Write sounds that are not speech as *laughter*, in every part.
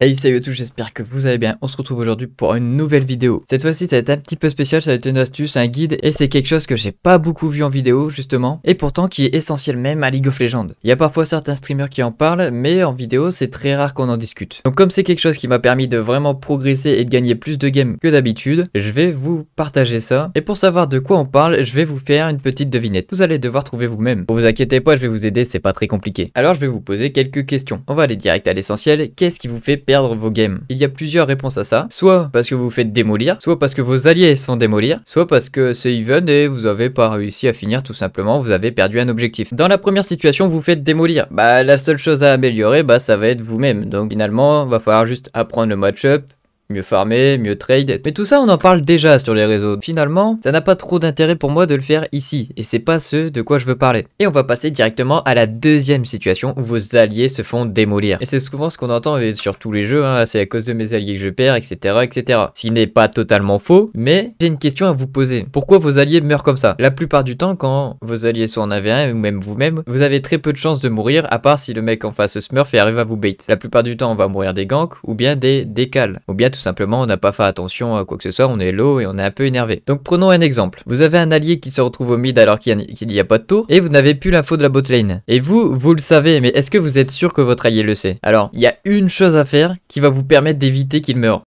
Hey salut à tous, j'espère que vous allez bien, on se retrouve aujourd'hui pour une nouvelle vidéo. Cette fois-ci ça va être un petit peu spécial, ça va être une astuce, un guide, et c'est quelque chose que j'ai pas beaucoup vu en vidéo justement, et pourtant qui est essentiel même à League of Legends. Il y a parfois certains streamers qui en parlent, mais en vidéo c'est très rare qu'on en discute. Donc comme c'est quelque chose qui m'a permis de vraiment progresser et de gagner plus de games que d'habitude, je vais vous partager ça, et pour savoir de quoi on parle, je vais vous faire une petite devinette. Vous allez devoir trouver vous-même. Vous inquiétez pas, je vais vous aider, c'est pas très compliqué. Alors je vais vous poser quelques questions. On va aller direct à l'essentiel, qu'est-ce qui vous fait perdre vos games Il y a plusieurs réponses à ça, soit parce que vous faites démolir, soit parce que vos alliés se font démolir, soit parce que c'est even et vous avez pas réussi à finir tout simplement, vous avez perdu un objectif. Dans la première situation, vous faites démolir. Bah la seule chose à améliorer, bah ça va être vous-même. Donc finalement, va falloir juste apprendre le match-up, mieux farmer, mieux trade. Mais tout ça, on en parle déjà sur les réseaux. Finalement, ça n'a pas trop d'intérêt pour moi de le faire ici, et c'est pas ce de quoi je veux parler. Et on va passer directement à la deuxième situation où vos alliés se font démolir. Et c'est souvent ce qu'on entend sur tous les jeux, hein, c'est à cause de mes alliés que je perds, etc. etc. Ce qui n'est pas totalement faux, mais j'ai une question à vous poser. Pourquoi vos alliés meurent comme ça La plupart du temps, quand vos alliés sont en AV1 ou même vous-même, vous avez très peu de chances de mourir, à part si le mec en face se smurf et arrive à vous bait. La plupart du temps, on va mourir des ganks ou bien des décales, ou bien tout simplement on n'a pas fait attention à quoi que ce soit, on est low et on est un peu énervé. Donc prenons un exemple. Vous avez un allié qui se retrouve au mid alors qu'il n'y a, pas de tour et vous n'avez plus l'info de la botlane. Et vous, vous le savez, mais est-ce que vous êtes sûr que votre allié le sait Alors, il y a une chose à faire qui va vous permettre d'éviter qu'il meure.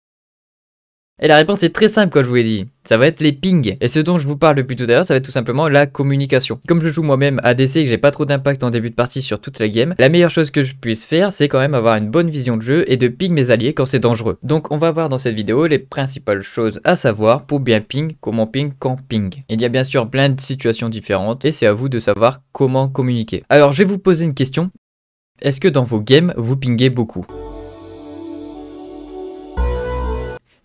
Et la réponse est très simple quand je vous l'ai dit, ça va être les pings. Et ce dont je vous parle depuis tout à l'heure, ça va être tout simplement la communication. Comme je joue moi-même ADC et que j'ai pas trop d'impact en début de partie sur toute la game, la meilleure chose que je puisse faire, c'est quand même avoir une bonne vision de jeu et de ping mes alliés quand c'est dangereux. Donc on va voir dans cette vidéo les principales choses à savoir pour bien ping, comment ping, quand ping. Il y a bien sûr plein de situations différentes et c'est à vous de savoir comment communiquer. Alors je vais vous poser une question. Est-ce que dans vos games, vous pinguez beaucoup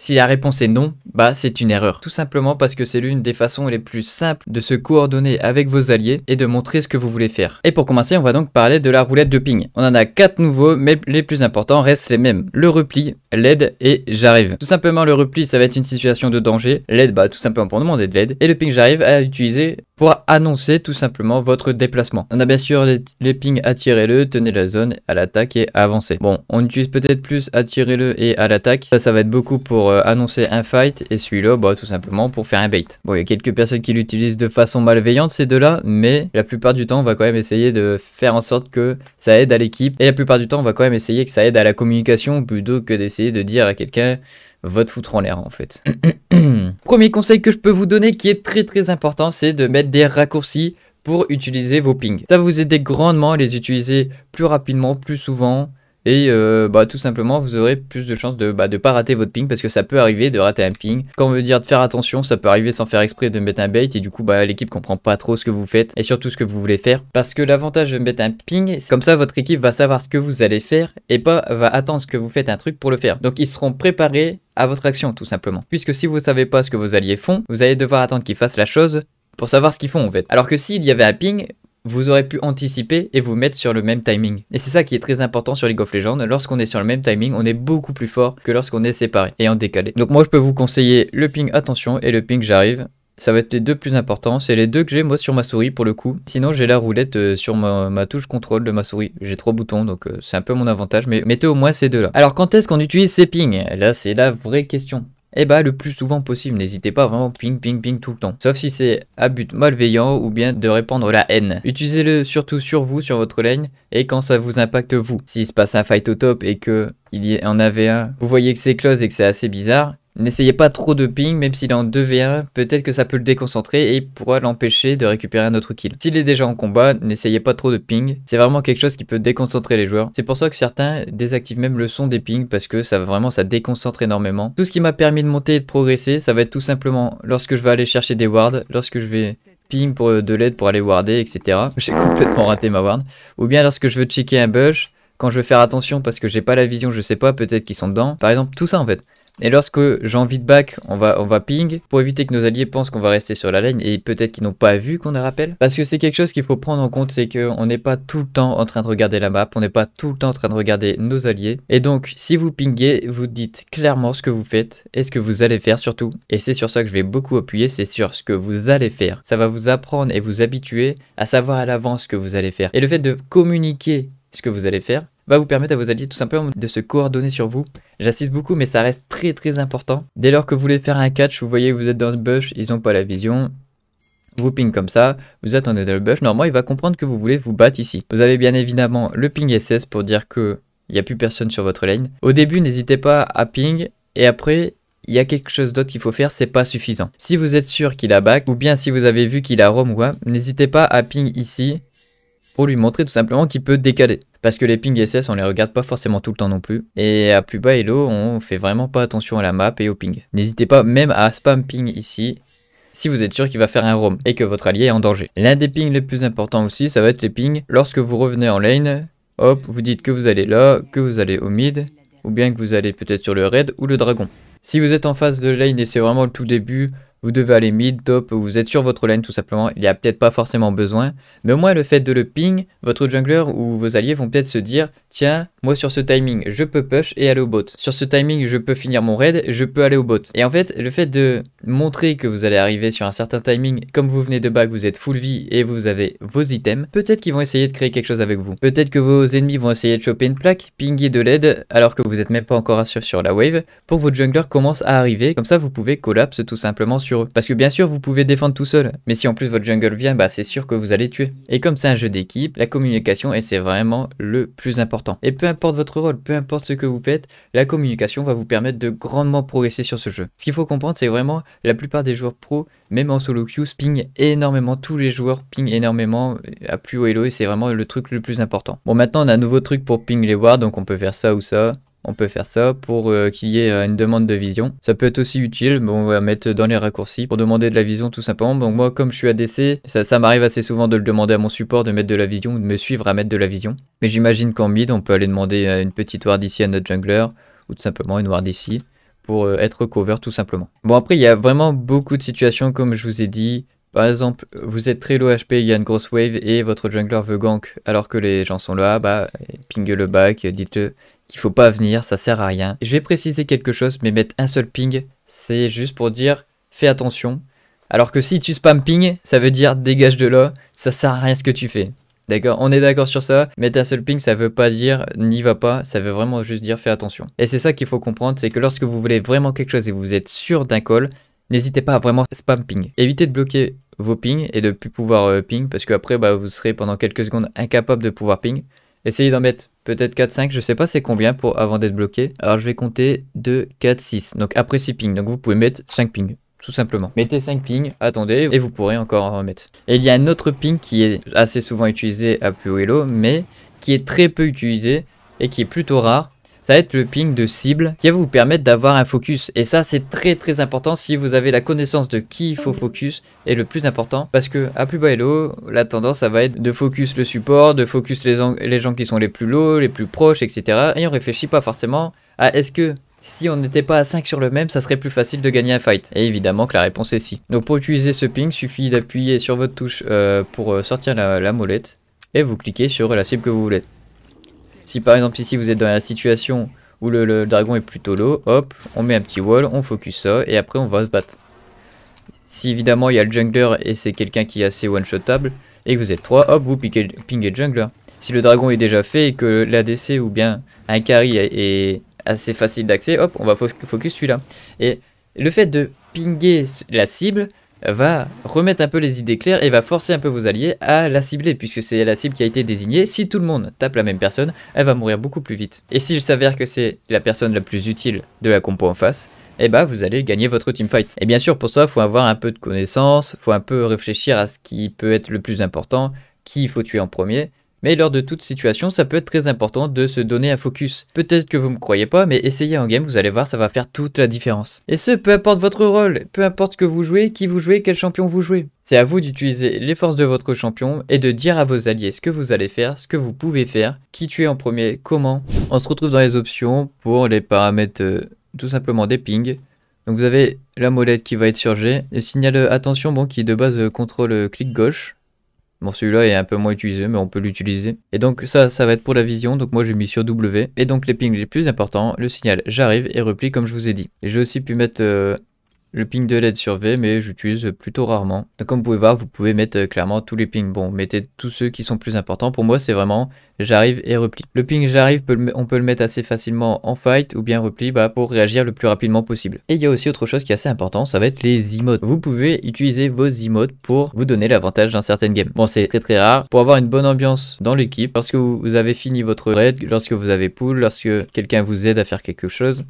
Si la réponse est non, bah c'est une erreur. Tout simplement parce que c'est l'une des façons les plus simples de se coordonner avec vos alliés et de montrer ce que vous voulez faire. Et pour commencer, on va donc parler de la roulette de ping. On en a 4 nouveaux, mais les plus importants restent les mêmes. Le repli, l'aide et j'arrive. Tout simplement le repli, ça va être une situation de danger. L'aide, bah tout simplement pour demander de l'aide. Et le ping j'arrive à utiliser pour annoncer tout simplement votre déplacement. On a bien sûr les, ping pings attirez-le, tenez la zone à l'attaque et avancer. Bon, on utilise peut-être plus attirez-le et à l'attaque. Ça, ça va être beaucoup pour euh, annoncer un fight et celui-là, bah, tout simplement pour faire un bait. Bon, il y a quelques personnes qui l'utilisent de façon malveillante ces deux-là, mais la plupart du temps, on va quand même essayer de faire en sorte que ça aide à l'équipe. Et la plupart du temps, on va quand même essayer que ça aide à la communication plutôt que d'essayer de dire à quelqu'un votre foutre en l'air en fait. *clears throat* Premier conseil que je peux vous donner qui est très très important, c'est de mettre des raccourcis pour utiliser vos pings. Ça va vous aider grandement à les utiliser plus rapidement, plus souvent et euh, bah, tout simplement, vous aurez plus de chances de bah, de pas rater votre ping parce que ça peut arriver de rater un ping. Quand on veut dire de faire attention, ça peut arriver sans faire exprès de mettre un bait et du coup, bah, l'équipe comprend pas trop ce que vous faites et surtout ce que vous voulez faire. Parce que l'avantage de mettre un ping, c'est comme ça votre équipe va savoir ce que vous allez faire et pas va attendre ce que vous faites un truc pour le faire. Donc ils seront préparés à votre action tout simplement. Puisque si vous savez pas ce que vos alliés font, vous allez devoir attendre qu'ils fassent la chose pour savoir ce qu'ils font en fait. Alors que s'il y avait un ping, vous aurez pu anticiper et vous mettre sur le même timing. Et c'est ça qui est très important sur League of Legends. Lorsqu'on est sur le même timing, on est beaucoup plus fort que lorsqu'on est séparé et en décalé. Donc moi, je peux vous conseiller le ping attention et le ping j'arrive. Ça va être les deux plus importants. C'est les deux que j'ai moi sur ma souris pour le coup. Sinon, j'ai la roulette euh, sur ma, touche contrôle de ma souris. J'ai trois boutons, donc euh, c'est un peu mon avantage. Mais mettez au moins ces deux-là. Alors, quand est-ce qu'on utilise ces pings eh Là, c'est la vraie question. Et eh bah, ben, le plus souvent possible. N'hésitez pas vraiment ping ping ping tout le temps. Sauf si c'est à but malveillant ou bien de répandre la haine. Utilisez-le surtout sur vous, sur votre lane et quand ça vous impacte vous. S'il se passe un fight au top et que il y en avait un, vous voyez que c'est close et que c'est assez bizarre, N'essayez pas trop de ping, même s'il est en 2v1, peut-être que ça peut le déconcentrer et pourra l'empêcher de récupérer un autre kill. S'il est déjà en combat, n'essayez pas trop de ping, c'est vraiment quelque chose qui peut déconcentrer les joueurs. C'est pour ça que certains désactivent même le son des pings parce que ça vraiment ça déconcentre énormément. Tout ce qui m'a permis de monter et de progresser, ça va être tout simplement lorsque je vais aller chercher des wards, lorsque je vais ping pour de l'aide pour aller warder, etc. *laughs* J'ai complètement raté ma ward. Ou bien lorsque je veux checker un bush, quand je veux faire attention parce que j'ai pas la vision, je sais pas, peut-être qu'ils sont dedans. Par exemple, tout ça en fait. Et lorsque j'ai envie de back, on va, on va ping, pour éviter que nos alliés pensent qu'on va rester sur la ligne et peut-être qu'ils n'ont pas vu qu'on a rappel. Parce que c'est quelque chose qu'il faut prendre en compte, c'est qu'on n'est pas tout le temps en train de regarder la map, on n'est pas tout le temps en train de regarder nos alliés. Et donc, si vous pinguez, vous dites clairement ce que vous faites et ce que vous allez faire surtout. Et c'est sur ça que je vais beaucoup appuyer, c'est sur ce que vous allez faire. Ça va vous apprendre et vous habituer à savoir à l'avance ce que vous allez faire. Et le fait de communiquer ce que vous allez faire, va vous permettre à vos alliés tout simplement de se coordonner sur vous. J'assiste beaucoup mais ça reste très très important. Dès lors que vous voulez faire un catch, vous voyez que vous êtes dans le bush, ils n'ont pas la vision, vous ping comme ça, vous attendez dans le bush, normalement il va comprendre que vous voulez vous battre ici. Vous avez bien évidemment le ping SS pour dire que il n'y a plus personne sur votre lane. Au début, n'hésitez pas à ping et après, il y a quelque chose d'autre qu'il faut faire, c'est pas suffisant. Si vous êtes sûr qu'il a back ou bien si vous avez vu qu'il a roam ou quoi, n'hésitez pas à ping ici pour lui montrer tout simplement qu'il peut décaler. Parce que les pings SS, on les regarde pas forcément tout le temps non plus. Et à plus bas Hello, on fait vraiment pas attention à la map et au ping. N'hésitez pas même à spam ping ici, si vous êtes sûr qu'il va faire un roam et que votre allié est en danger. L'un des pings les plus importants aussi, ça va être les pings lorsque vous revenez en lane, hop, vous dites que vous allez là, que vous allez au mid, ou bien que vous allez peut-être sur le raid ou le dragon. Si vous êtes en face de lane et c'est vraiment le tout début, vous devez aller mid, top, vous êtes sur votre lane tout simplement, il n'y a peut-être pas forcément besoin, mais au moins le fait de le ping, votre jungler ou vos alliés vont peut-être se dire tiens, moi sur ce timing, je peux push et aller au bot. Sur ce timing, je peux finir mon raid, je peux aller au bot. Et en fait, le fait de montrer que vous allez arriver sur un certain timing, comme vous venez de que vous êtes full vie et vous avez vos items, peut-être qu'ils vont essayer de créer quelque chose avec vous. Peut-être que vos ennemis vont essayer de choper une plaque, pinguer de l'aide alors que vous n'êtes même pas encore assuré sur la wave, pour que vos junglers commencent à arriver, comme ça vous pouvez collapse tout simplement sur eux. Parce que bien sûr vous pouvez défendre tout seul, mais si en plus votre jungle vient, bah c'est sûr que vous allez tuer. Et comme c'est un jeu d'équipe, la communication et c'est vraiment le plus important. Et peu importe votre rôle, peu importe ce que vous faites, la communication va vous permettre de grandement progresser sur ce jeu. Ce qu'il faut comprendre c'est vraiment la plupart des joueurs pro, même en solo queue, ping énormément. Tous les joueurs ping énormément à plus haut elo et c'est vraiment le truc le plus important. Bon, maintenant on a un nouveau truc pour ping les wards, donc on peut faire ça ou ça. On peut faire ça pour euh, qu'il y ait euh, une demande de vision. Ça peut être aussi utile, Bon, on va mettre dans les raccourcis pour demander de la vision tout simplement. Donc moi, comme je suis ADC, ça, ça m'arrive assez souvent de le demander à mon support de mettre de la vision ou de me suivre à mettre de la vision. Mais j'imagine qu'en mid, on peut aller demander une petite ward ici à notre jungler ou tout simplement une ward ici pour euh, être cover tout simplement. Bon après il y a vraiment beaucoup de situations comme je vous ai dit. Par exemple, vous êtes très low HP, il y a une grosse wave et votre jungler veut gank alors que les gens sont là, bah pingue le back, dites-le qu'il faut pas venir, ça sert à rien. Je vais préciser quelque chose, mais mettre un seul ping, c'est juste pour dire fais attention. Alors que si tu spam ping, ça veut dire dégage de là, ça sert à rien ce que tu fais. D'accord, on est d'accord sur ça. Mettre un seul ping, ça veut pas dire n'y va pas, ça veut vraiment juste dire fais attention. Et c'est ça qu'il faut comprendre, c'est que lorsque vous voulez vraiment quelque chose et vous êtes sûr d'un call, n'hésitez pas à vraiment spam ping. Évitez de bloquer vos pings et de ne plus pouvoir euh, ping parce qu'après bah, vous serez pendant quelques secondes incapable de pouvoir ping. Essayez d'en mettre peut-être 4-5, je sais pas c'est combien pour avant d'être bloqué. Alors je vais compter 2, 4, 6. Donc après 6 ping. donc vous pouvez mettre 5 ping tout simplement. Mettez 5 pings, attendez, et vous pourrez encore en remettre. Et il y a un autre ping qui est assez souvent utilisé à plus haut Hello, mais qui est très peu utilisé et qui est plutôt rare. Ça va être le ping de cible qui va vous permettre d'avoir un focus. Et ça, c'est très très important si vous avez la connaissance de qui il faut focus. Et le plus important, parce que à plus bas hello, la tendance, ça va être de focus le support, de focus les, les gens qui sont les plus low, les plus proches, etc. Et on réfléchit pas forcément à est-ce que si on n'était pas à 5 sur le même, ça serait plus facile de gagner un fight. Et évidemment que la réponse est si. Donc pour utiliser ce ping, suffit d'appuyer sur votre touche euh, pour euh, sortir la, molette. Et vous cliquez sur la cible que vous voulez. Si par exemple ici vous êtes dans la situation où le, dragon est plutôt low, hop, on met un petit wall, on focus ça, et après on va se battre. Si évidemment il y a le jungler et c'est quelqu'un qui est assez one-shotable, et que vous êtes 3, hop, vous piquez, pingez le jungler. Si le dragon est déjà fait et que l'ADC ou bien un carry est assez facile d'accès, hop, on va focus celui-là. Et le fait de pinguer la cible va remettre un peu les idées claires et va forcer un peu vos alliés à la cibler puisque c'est la cible qui a été désignée. Si tout le monde tape la même personne, elle va mourir beaucoup plus vite. Et s'il s'avère que c'est la personne la plus utile de la compo en face, eh bah vous allez gagner votre teamfight. Et bien sûr pour ça, il faut avoir un peu de connaissances, faut un peu réfléchir à ce qui peut être le plus important, qui il faut tuer en premier, mais lors de toute situation, ça peut être très important de se donner un focus. Peut-être que vous me croyez pas, mais essayez en game, vous allez voir, ça va faire toute la différence. Et ce, peu importe votre rôle, peu importe que vous jouez, qui vous jouez, quel champion vous jouez. C'est à vous d'utiliser les forces de votre champion et de dire à vos alliés ce que vous allez faire, ce que vous pouvez faire, qui tuer en premier, comment. On se retrouve dans les options pour les paramètres euh, tout simplement des pings. Donc vous avez la molette qui va être sur G, le signal euh, attention bon qui de base euh, contrôle clic gauche, Bon, celui-là est un peu moins utilisé, mais on peut l'utiliser. Et donc ça, ça va être pour la vision, donc moi j'ai mis sur W. Et donc les pings les plus importants, le signal j'arrive et replie comme je vous ai dit. J'ai aussi pu mettre euh, le ping de LED sur V, mais j'utilise plutôt rarement. Donc comme vous pouvez voir, vous pouvez mettre euh, clairement tous les pings. Bon, mettez tous ceux qui sont plus importants. Pour moi, c'est vraiment j'arrive et repli. Le ping j'arrive, on peut le mettre assez facilement en fight ou bien repli bah, pour réagir le plus rapidement possible. Et il y a aussi autre chose qui est assez important, ça va être les emotes. Vous pouvez utiliser vos emotes pour vous donner l'avantage dans certaines games. Bon, c'est très très rare. Pour avoir une bonne ambiance dans l'équipe, lorsque vous avez fini votre raid, lorsque vous avez pull, lorsque quelqu'un vous aide à faire quelque chose,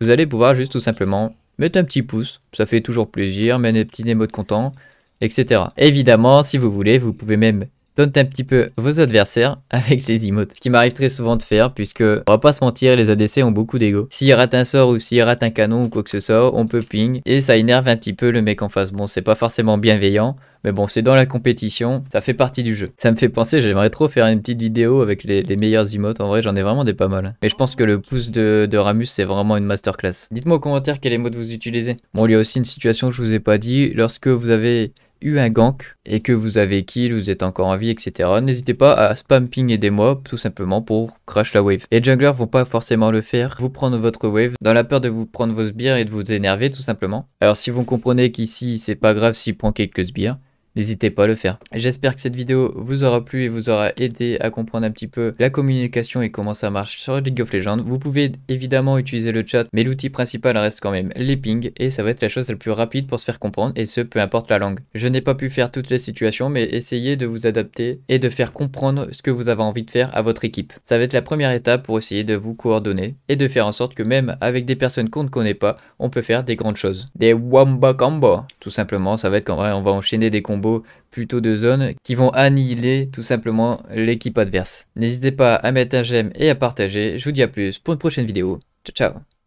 vous allez pouvoir juste tout simplement mettez un petit pouce, ça fait toujours plaisir, un des petits de content, etc. Évidemment, si vous voulez, vous pouvez même Donne un petit peu vos adversaires *laughs* avec les emotes. Ce qui m'arrive très souvent de faire puisque, on va pas se mentir, les ADC ont beaucoup d'ego. S'ils ratent un sort ou s'ils ratent un canon ou quoi que ce soit, on peut ping et ça énerve un petit peu le mec en face. Bon, c'est pas forcément bienveillant, mais bon, c'est dans la compétition, ça fait partie du jeu. Ça me fait penser, j'aimerais trop faire une petite vidéo avec les, meilleurs emotes. En vrai, j'en ai vraiment des pas mal. Mais je pense que le pouce de, Ramus, c'est vraiment une masterclass. Dites-moi en commentaire quels emote vous utilisez. Bon, il y a aussi une situation que je vous ai pas dit. Lorsque vous avez eu un gank et que vous avez kill, vous êtes encore en vie, etc. N'hésitez pas à spam ping et des mobs tout simplement pour crash la wave. Les junglers vont pas forcément le faire, vous prendre votre wave dans la peur de vous prendre vos sbires et de vous énerver tout simplement. Alors si vous comprenez qu'ici c'est pas grave s'il prend quelques sbires, n'hésitez pas à le faire. J'espère que cette vidéo vous aura plu et vous aura aidé à comprendre un petit peu la communication et comment ça marche sur League of Legends. Vous pouvez évidemment utiliser le chat, mais l'outil principal reste quand même les pings et ça va être la chose la plus rapide pour se faire comprendre et ce, peu importe la langue. Je n'ai pas pu faire toutes les situations, mais essayez de vous adapter et de faire comprendre ce que vous avez envie de faire à votre équipe. Ça va être la première étape pour essayer de vous coordonner et de faire en sorte que même avec des personnes qu'on ne connaît pas, on peut faire des grandes choses. Des wamba combo, tout simplement, ça va être quand vrai, on va enchaîner des combos plutôt de zones qui vont annihiler tout simplement l'équipe adverse. N'hésitez pas à mettre un j'aime et à partager. Je vous dis à plus pour une prochaine vidéo. Ciao ciao